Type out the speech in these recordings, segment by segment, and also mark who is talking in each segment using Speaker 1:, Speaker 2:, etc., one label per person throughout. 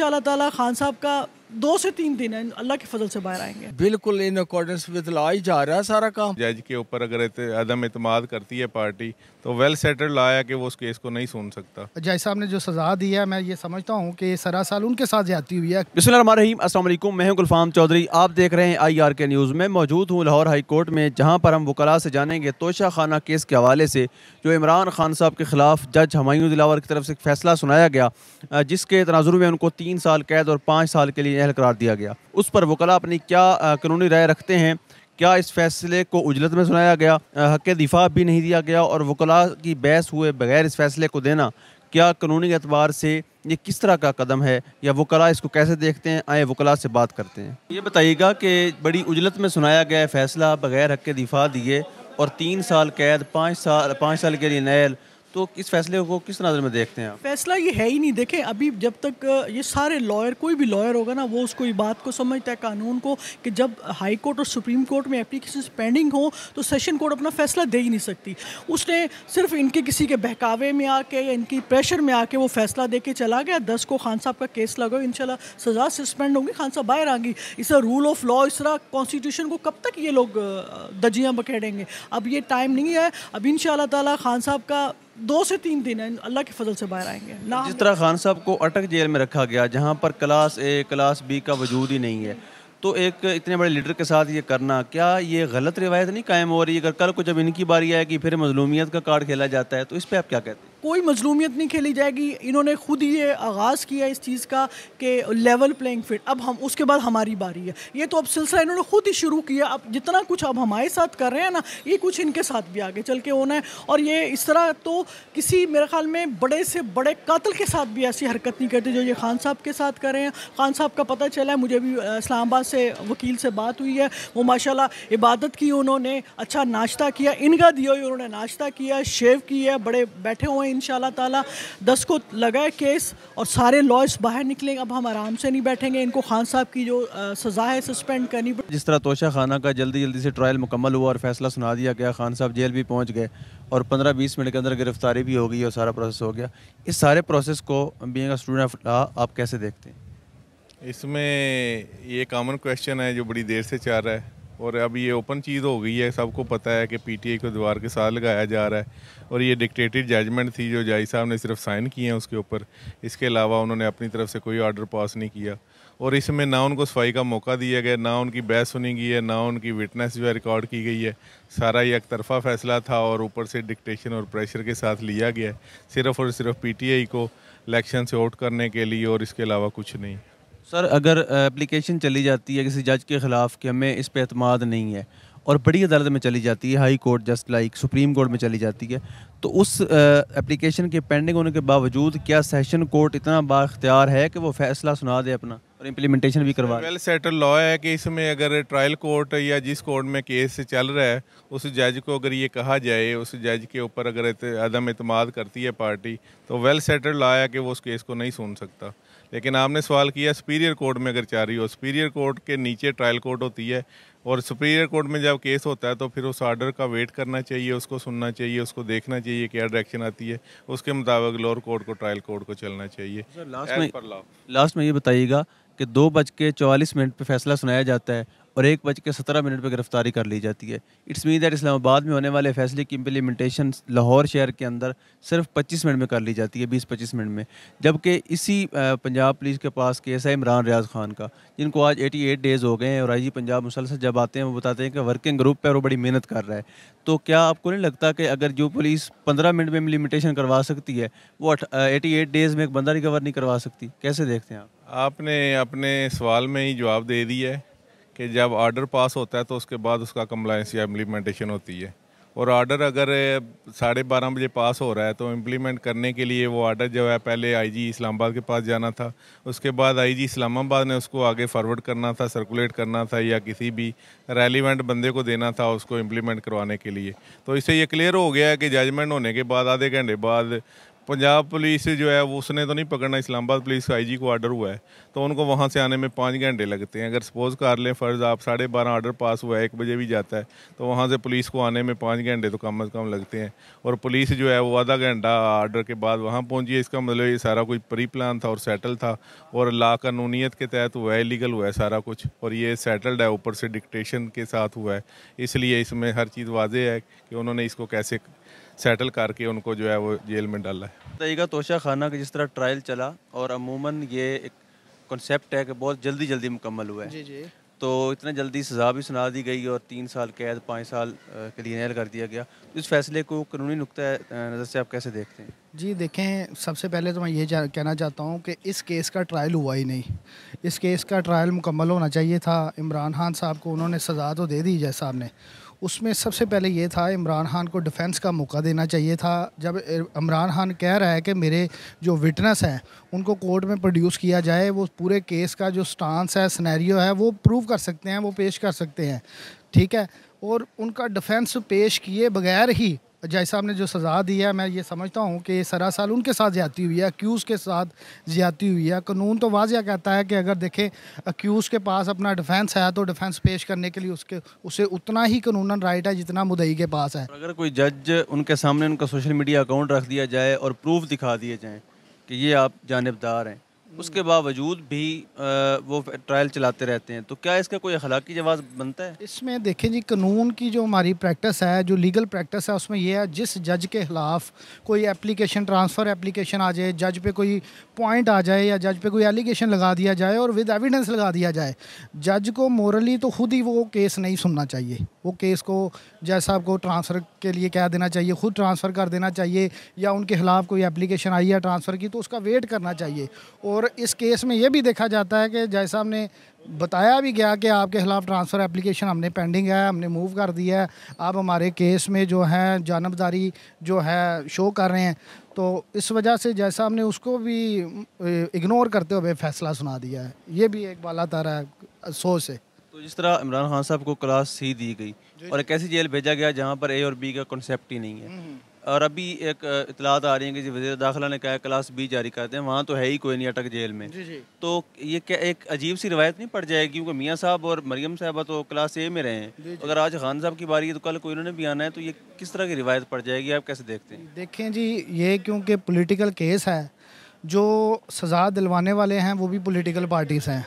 Speaker 1: इन ताला खान साहब का दो से तीन दिन है अल्लाह के फजल से बाहर आएंगे
Speaker 2: बिल्कुल इन अकॉर्डेंस विद लॉ ही जा रहा है सारा काम जज के ऊपर अगर अदम अतमाद करती है पार्टी तो वेल सेटल्ड लॉ है कि वो उस केस को नहीं सुन सकता
Speaker 3: जज साहब ने जो सजा दी है मैं ये समझता हूँ कि सरासाल उनके साथ जाती हुई है
Speaker 4: बिस्मिल असलम मैं हूँ गुलफाम चौधरी आप देख रहे हैं आई आर के न्यूज़ में मौजूद हूँ लाहौर हाई कोर्ट में जहाँ पर हम वकला से जानेंगे तोशा खाना केस के हवाले से जो इमरान खान साहब के खिलाफ जज हमायूं दिलावर की तरफ से फैसला सुनाया गया जिसके तनाजुर में उनको तीन साल कैद और पाँच साल के लिए अहल करार दिया गया उस पर वकला अपनी क्या कानूनी राय रखते हैं क्या इस फैसले को उजलत में सुनाया गया हक दिफा भी नहीं दिया गया और वकला की बहस हुए बगैर इस फैसले को देना क्या कानूनी एतबार से ये किस तरह का कदम है या वकला इसको कैसे देखते हैं आए वकला से बात करते हैं ये बताइएगा कि बड़ी उजलत में सुनाया गया फैसला बगैर हक दिफा दिए और तीन साल कैद पाँच साल पाँच साल के लिए नैल तो इस फैसले को किस नज़र में देखते हैं
Speaker 1: फैसला ये है ही नहीं देखें अभी जब तक ये सारे लॉयर कोई भी लॉयर होगा ना वो उसको बात को समझता है कानून को कि जब हाई कोर्ट और सुप्रीम कोर्ट में एप्लीकेशन पेंडिंग हो तो सेशन कोर्ट अपना फैसला दे ही नहीं सकती उसने सिर्फ इनके किसी के बहकावे में आके या इनकी प्रेशर में आके वो फैसला दे के चला गया दस को खान साहब का केस लगा इन सज़ा सस्पेंड होंगी खान साहब बाहर आएंगी इस रूल ऑफ लॉ इस तरह कॉन्स्टिट्यूशन को कब तक ये लोग दजियाँ बखेड़ेंगे अब ये टाइम नहीं है अब इन ताला खान साहब का दो से तीन दिन है अल्लाह के फजल से बाहर आएंगे ना जिस तरह
Speaker 4: खान साहब को अटक जेल में रखा गया जहाँ पर क्लास ए क्लास बी का वजूद ही नहीं है तो एक इतने बड़े लीडर के साथ ये करना क्या ये गलत रिवायत नहीं कायम हो रही है अगर कल को जब इनकी बारी आएगी फिर मजलूमियत का कार्ड खेला जाता है तो इस पर आप क्या कहते हैं
Speaker 1: कोई मजलूमियत नहीं खेली जाएगी इन्होंने खुद ही ये आगाज़ किया इस चीज़ का कि लेवल प्लेइंग फील्ड अब हम उसके बाद हमारी बारी है ये तो अब सिलसिला इन्होंने खुद ही शुरू किया अब जितना कुछ अब हमारे साथ कर रहे हैं ना ये कुछ इनके साथ भी आगे चल के होना है और ये इस तरह तो किसी मेरे ख्याल में बड़े से बड़े कातल के साथ भी ऐसी हरकत नहीं करते जो ये खान साहब के साथ कर रहे हैं खान साहब का पता चला है मुझे भी इस्लामाबाद से वकील से बात हुई है वो माशाला इबादत की उन्होंने अच्छा नाश्ता किया इनका दिया उन्होंने नाश्ता किया शेव किया बड़े बैठे हुए हैं इन ताला दस को लगा है केस और सारे लॉयस बाहर निकले अब हम आराम से नहीं बैठेंगे इनको खान साहब की जो आ, सज़ा है सस्पेंड करनी पड़ी
Speaker 4: जिस तरह तोशा खाना का जल्दी जल्दी से ट्रायल मुकम्मल हुआ और फैसला सुना दिया गया खान साहब जेल भी पहुँच गए और पंद्रह बीस मिनट के अंदर गिरफ्तारी भी हो गई और सारा प्रोसेस हो गया इस सारे प्रोसेस को बींग स्टूडेंट आप कैसे देखते हैं
Speaker 2: इसमें ये कॉमन क्वेश्चन है जो बड़ी देर से चाह रहा है और अब ये ओपन चीज़ हो गई है सबको पता है कि पीटीए को दीवार के साथ लगाया जा रहा है और ये डिक्टेटेड जजमेंट थी जो जाई साहब ने सिर्फ साइन किए हैं उसके ऊपर इसके अलावा उन्होंने अपनी तरफ से कोई ऑर्डर पास नहीं किया और इसमें ना उनको सफाई का मौका दिया गया ना उनकी बहस सुनी गई है ना उनकी विटनेस जो है रिकॉर्ड की गई है सारा ये एक तरफा फैसला था और ऊपर से डिक्टेशन और प्रेशर के साथ लिया गया सिर्फ और सिर्फ पीटीआई को इलेक्शन से आउट करने के लिए और इसके अलावा कुछ नहीं
Speaker 4: सर अगर एप्लीकेशन चली जाती है किसी जज के ख़िलाफ़ कि हमें इस पर अतमाद नहीं है और बड़ी अदालत में चली जाती है high court just like supreme court में चली जाती है तो उस एप्लीकेशन के पेंडिंग होने के बावजूद क्या सेशन कोर्ट इतना बाख्तियार है कि वो फैसला सुना दे अपना और इम्प्लीमेंटेशन भी करवा
Speaker 2: वेल सेटल लॉ है कि इसमें अगर ट्रायल कोर्ट या जिस कोर्ट में केस चल रहा है उस जज को अगर ये कहा जाए उस जज के ऊपर अगर अदम अतमाद करती है पार्टी तो वेल सेटल लॉ है कि वो उस केस को नहीं सुन सकता लेकिन आपने सवाल किया सुपीरियर कोर्ट में अगर चाह रही हो सुपीरियर कोर्ट के नीचे ट्रायल कोर्ट होती है और सुपीरियर कोर्ट में जब केस होता है तो फिर उस ऑर्डर का वेट करना चाहिए उसको सुनना चाहिए उसको देखना चाहिए क्या डायरेक्शन आती है उसके मुताबिक लोअर कोर्ट को ट्रायल कोर्ट को चलना चाहिए लास्ट में लास्ट
Speaker 4: में ये बताइएगा कि दो बज के चौवालीस मिनट पर फैसला सुनाया जाता है और एक बज के सत्रह मिनट पर गिरफ्तारी कर ली जाती है इट्स मीन दैट इस्लामाबाद में होने वाले फैसले की इम्प्लीमेंटेशन लाहौर शहर के अंदर सिर्फ पच्चीस मिनट में कर ली जाती है बीस पच्चीस मिनट में जबकि इसी पंजाब पुलिस के पास केस है इमरान रियाज खान का जिनको आज एटी एट डेज़ हो गए हैं और आई जी पंजाब मुसलसल जब आते हैं वो बताते हैं कि वर्किंग ग्रुप पर वो बड़ी मेहनत कर रहा है तो क्या आपको नहीं लगता कि अगर जो पुलिस पंद्रह मिनट में इम्प्लीमेंटेशन करवा सकती है वो एटी एट डेज़ में एक बंदा रिकवर नहीं करवा सकती कैसे देखते हैं आप
Speaker 2: आपने अपने सवाल में ही जवाब दे दिया है कि जब ऑर्डर पास होता है तो उसके बाद उसका कम्प्लाइंस या इम्प्लीमेंटेशन होती है और ऑर्डर अगर साढ़े बारह बजे पास हो रहा है तो इम्प्लीमेंट करने के लिए वो ऑर्डर जो है पहले आईजी इस्लामाबाद के पास जाना था उसके बाद आईजी इस्लामाबाद ने उसको आगे फॉरवर्ड करना था सर्कुलेट करना था या किसी भी रेलिवेंट बंदे को देना था उसको इम्प्लीमेंट करवाने के लिए तो इससे ये क्लियर हो गया है कि जजमेंट होने के बाद आधे घंटे बाद पंजाब पुलिस जो है वो उसने तो नहीं पकड़ना इस्लामाबाद पुलिस आई जी को ऑर्डर हुआ है तो उनको वहाँ से आने में पाँच घंटे लगते हैं अगर सपोज़ कर लें फ़र्ज़ आप साढ़े बारह ऑर्डर पास हुआ है एक बजे भी जाता है तो वहाँ से पुलिस को आने में पाँच घंटे तो कम अज़ कम लगते हैं और पुलिस जो है वो आधा घंटा ऑर्डर के बाद वहाँ पहुँची इसका मतलब ये सारा कुछ प्री प्लान था और सेटल था और ला कानूनीत के तहत हुआ है लीगल हुआ है सारा कुछ और ये सेटल्ड है ऊपर से डिक्टेशन के साथ हुआ है इसलिए इसमें हर चीज़ वाजह है कि उन्होंने इसको कैसे सेटल करके उनको जो है वो जेल में डाला है
Speaker 4: बताइएगा तोशा खाना का जिस तरह ट्रायल चला और अमूमन ये एक कॉन्सेप्ट है कि बहुत जल्दी जल्दी मुकम्मल हुआ है जी जी तो इतना जल्दी सज़ा भी सुना दी गई और तीन साल कैद पाँच साल के लिए नहल कर दिया गया इस फैसले को कानूनी नुकतः नज़र से आप कैसे देखते हैं
Speaker 3: जी देखें सबसे पहले तो मैं ये कहना चाहता हूँ कि इस केस का ट्रायल हुआ ही नहीं इस केस का ट्रायल मुकम्मल होना चाहिए था इमरान खान साहब को उन्होंने सज़ा तो दे दी जैसा आपने उसमें सबसे पहले ये था इमरान खान को डिफेंस का मौका देना चाहिए था जब इमरान खान कह रहा है कि मेरे जो विटनेस हैं उनको कोर्ट में प्रोड्यूस किया जाए वो पूरे केस का जो स्टांस है स्नैरियो है वो प्रूव कर सकते हैं वो पेश कर सकते हैं ठीक है और उनका डिफेंस पेश किए बगैर ही जय साहब ने जो सज़ा दी है मैं ये समझता हूँ कि सरासाल उनके साथ ज्यादती हुई है अक्यूज़ के साथ ज्यादती हुई है कानून तो वाजिया कहता है कि अगर देखें अक्यूज़ के पास अपना डिफेंस है तो डिफेंस पेश करने के लिए उसके उसे उतना ही कानून राइट है जितना मुदई के पास है
Speaker 4: अगर कोई जज उनके सामने उनका सोशल मीडिया अकाउंट रख दिया जाए और प्रूफ दिखा दिए जाएँ कि ये आप जानबदार हैं उसके बावजूद भी वो ट्रायल चलाते रहते हैं तो क्या इसका कोई अखलाकी जवाब बनता है इसमें
Speaker 3: देखें जी कानून की जो हमारी प्रैक्टिस है जो लीगल प्रैक्टिस है उसमें यह है जिस जज के ख़िलाफ़ कोई एप्लीकेशन ट्रांसफ़र एप्लीकेशन आ जाए जज पे कोई पॉइंट आ जाए या जज पे कोई एलिगेशन लगा दिया जाए और विद एविडेंस लगा दिया जाए जज को मोरली तो खुद ही वो केस नहीं सुनना चाहिए वो केस को जज साहब को ट्रांसफ़र के लिए कह देना चाहिए खुद ट्रांसफ़र कर देना चाहिए या उनके खिलाफ़ कोई एप्लीकेशन आई है ट्रांसफ़र की तो उसका वेट करना चाहिए और और इस केस में ये भी देखा जाता है कि जैसा साहब ने बताया भी गया कि आपके खिलाफ ट्रांसफ़र एप्लीकेशन हमने पेंडिंग है हमने मूव कर दिया है आप हमारे केस में जो है जानबदारी जो है शो कर रहे हैं तो इस वजह से जैसा साहब ने उसको भी इग्नोर करते हुए फैसला सुना दिया है ये भी एक बाला तारा सोच है
Speaker 4: तो जिस तरह इमरान खान साहब को क्लास सी दी गई और एक ऐसी जेल भेजा गया जहाँ पर ए और बी का कॉन्सेप्ट ही नहीं है हम्म, हम्म। और अभी एक इतलात आ रही है कि वजी दाखिला ने कहा क्लास बी जारी करते हैं वहाँ तो है ही कोई नहीं अटक जेल में जी जी। तो ये क्या एक अजीब सी रिवायत नहीं पड़ जाएगी क्योंकि मियाँ साहब और मरीम साहबा तो क्लास ए में रहे हैं अगर आज खान साहब की बारी है तो कल कोई उन्होंने भी आना है तो ये किस तरह की रवायत पड़ जाएगी आप कैसे देखते हैं
Speaker 3: देखें जी ये क्योंकि पोलिटिकल केस है जो सज़ा दिलवाने वाले हैं वो भी पॉलिटिकल पार्टीज़ हैं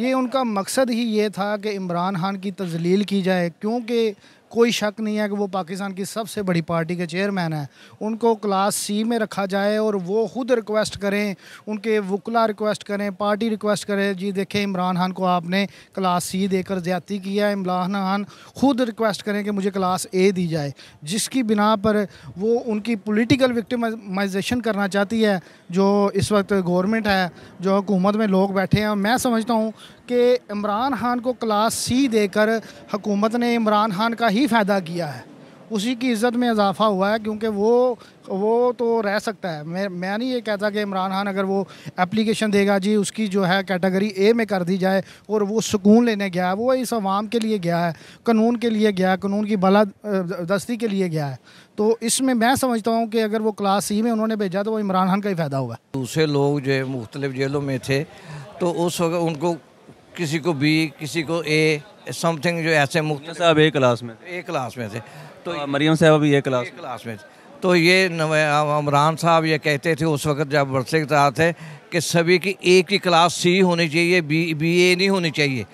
Speaker 3: ये उनका मकसद ही ये था कि इमरान खान की तजलील की जाए क्योंकि कोई शक नहीं है कि वो पाकिस्तान की सबसे बड़ी पार्टी के चेयरमैन हैं उनको क्लास सी में रखा जाए और वो खुद रिक्वेस्ट करें उनके वकला रिक्वेस्ट करें पार्टी रिक्वेस्ट करें जी देखें इमरान खान को आपने क्लास सी देकर ज़्यादती किया है इमरान खान खुद रिक्वेस्ट करें कि मुझे क्लास ए दी जाए जिसकी बिना पर वो उनकी पोलिटिकल विक्टिमाइजेशन करना चाहती है जो इस वक्त गवर्नमेंट है जो हुकूमत में लोग बैठे हैं मैं समझता हूँ कि इमरान खान को क्लास सी देकर हुकूमत ने इमरान खान का ही फ़ायदा किया है उसी की इज़्ज़त में इजाफ़ा हुआ है क्योंकि वो वो तो रह सकता है मैं मैं नहीं ये कहता कि इमरान खान अगर वो एप्लीकेशन देगा जी उसकी जो है कैटेगरी ए में कर दी जाए और वो सुकून लेने गया है वो इस आवाम के लिए गया है कानून के लिए गया है कानून की बला दस्ती के लिए गया है तो इसमें मैं समझता हूँ कि अगर वो क्लास सी में उन्होंने भेजा तो वो इमरान खान का ही फ़ायदा हुआ
Speaker 5: दूसरे लोग जो मुख्तलिफ जेलों में थे तो उस वक्त उनको किसी को बी किसी को ए समथिंग जो ऐसे मुख्त साहब ए क्लास में ए क्लास में थे तो, तो मरियम साहब भी ए क्लास क्लास में थे तो ये अमरान साहब ये कहते थे उस वक्त जब बरसे रहा थे कि सभी की ए की क्लास सी होनी चाहिए बी बी ए नहीं होनी चाहिए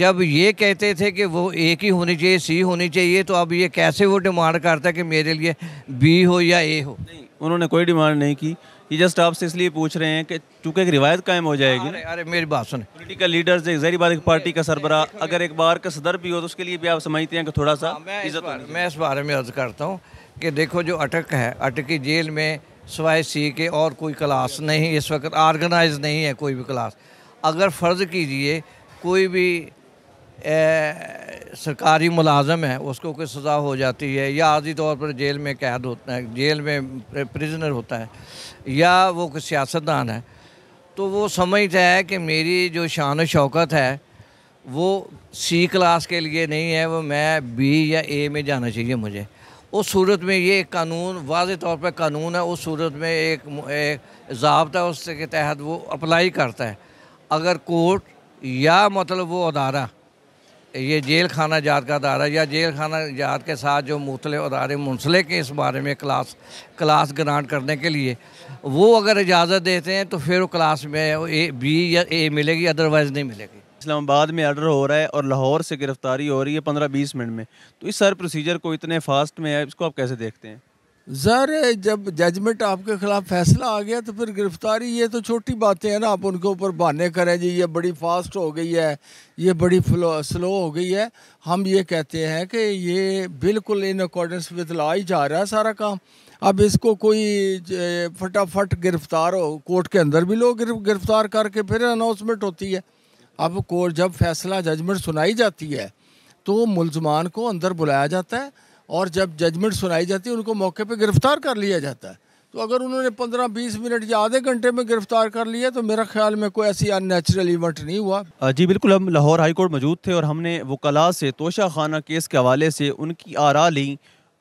Speaker 5: जब ये कहते थे कि वो ए की होनी चाहिए सी होनी चाहिए तो अब ये कैसे वो डिमांड करता है कि मेरे लिए बी हो या ए हो नहीं उन्होंने कोई डिमांड नहीं की ये जस्ट आपसे इसलिए पूछ रहे हैं कि चूंकि एक रिवायत कायम हो जाएगी अरे, अरे
Speaker 4: मेरी बात सुने पॉलिटिकल लीडर्स एक जहरी बात एक पार्टी का सरबरा अगर एक बार का सदर भी हो तो उसके लिए भी आप समझते
Speaker 5: हैं कि थोड़ा सा हाँ, मैं इस बारे, मैं इस बारे में अर्ज करता हूँ कि देखो जो अटक है अटकी जेल में सवाए सी के और कोई क्लास नहीं इस वक्त ऑर्गेनाइज नहीं है कोई भी क्लास अगर फ़र्ज़ कीजिए कोई भी ए, सरकारी मुलाजम है उसको कोई सज़ा हो जाती है या आर्जी तौर पर जेल में कैद होता है जेल में प्रिजनर होता है या वो कोई सियासतदान है तो वो समझता है कि मेरी जो शान शौकत है वो सी क्लास के लिए नहीं है वो मैं बी या ए में जाना चाहिए मुझे उस सूरत में ये एक कानून वाज तौर पर कानून है उस सूरत में एक, एक जबता उसके तहत वो अप्लाई करता है अगर कोर्ट या मतलब वो अदारा ये जेल खाना जात का अदारा या जेल खाना जात के साथ जो मुख्तल अदारे मुंसले के इस बारे में क्लास क्लास ग्रांट करने के लिए वो अगर इजाज़त देते हैं तो फिर क्लास में ए बी या ए मिलेगी अदरवाइज़ नहीं मिलेगी इस्लामाबाद में आर्डर हो रहा है और लाहौर से गिरफ्तारी हो रही है पंद्रह बीस मिनट
Speaker 4: में तो इस सर प्रोसीजर को इतने फास्ट में है इसको आप कैसे देखते हैं
Speaker 3: जर जब जजमेंट आपके खिलाफ फैसला आ गया तो फिर गिरफ्तारी ये तो छोटी बातें हैं ना आप उनके ऊपर बहाने करें जी ये बड़ी फास्ट हो गई है ये बड़ी फ्लो स्लो हो गई है हम ये कहते हैं कि ये बिल्कुल इन अकॉर्डेंस विद ला ही जा रहा है सारा काम अब इसको कोई फटाफट गिरफ्तार हो कोर्ट के अंदर भी लोग गिरफ्तार करके फिर अनाउंसमेंट होती है अब कोर्ट जब फैसला जजमेंट सुनाई जाती है तो मुलजमान को अंदर बुलाया जाता है और जब जजमेंट सुनाई जाती है उनको मौके पर गिरफ्तार कर लिया जाता है तो अगर उन्होंने पंद्रह बीस मिनट या आधे घंटे में गिरफ्तार कर लिया तो मेरा ख्याल में कोई ऐसी अननेचुरल इवेंट नहीं हुआ
Speaker 4: जी बिल्कुल हम लाहौर हाई कोर्ट मौजूद थे और हमने वो कला से तोशा खाना केस के हवाले से उनकी आरा ली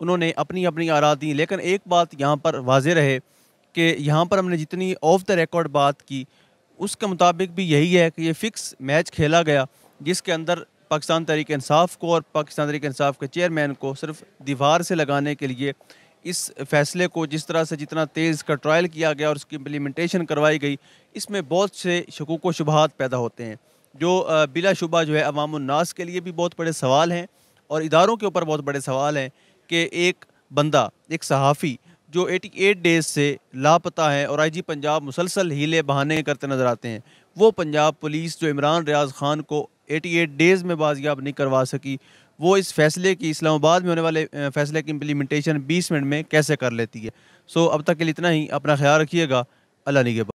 Speaker 4: उन्होंने अपनी अपनी आरा दी लेकिन एक बात यहाँ पर वाज रहे कि यहाँ पर हमने जितनी ऑफ द रिकॉर्ड बात की उसके मुताबिक भी यही है कि ये फ़िक्स मैच खेला गया जिसके अंदर पाकिस्तान तहरीक इंसाफ को और पाकिस्तान तहरीक इंसाफ के चेयरमैन को सिर्फ दीवार से लगाने के लिए इस फैसले को जिस तरह से जितना तेज़ का ट्रायल किया गया और उसकी इम्प्लीमेंटेशन करवाई गई इसमें बहुत से शकूक व शुबहत पैदा होते हैं जो बिला शुबा जो है अवामनास के लिए भी बहुत बड़े सवाल हैं और इदारों के ऊपर बहुत बड़े सवाल हैं कि एक बंदा एक सहाफ़ी जो 88 डेज़ से लापता है और आईजी पंजाब मुसलसल हीले बहाने करते नज़र आते हैं वो पंजाब पुलिस जो इमरान रियाज खान को 88 डेज़ में बाजियाब नहीं करवा सकी वो इस फैसले की इस्लामाबाद में होने वाले फैसले की इम्प्लीमेंटेशन 20 मिनट में कैसे कर लेती है सो अब तक के लिए इतना ही अपना ख्याल रखिएगा अल्लाह निगेबा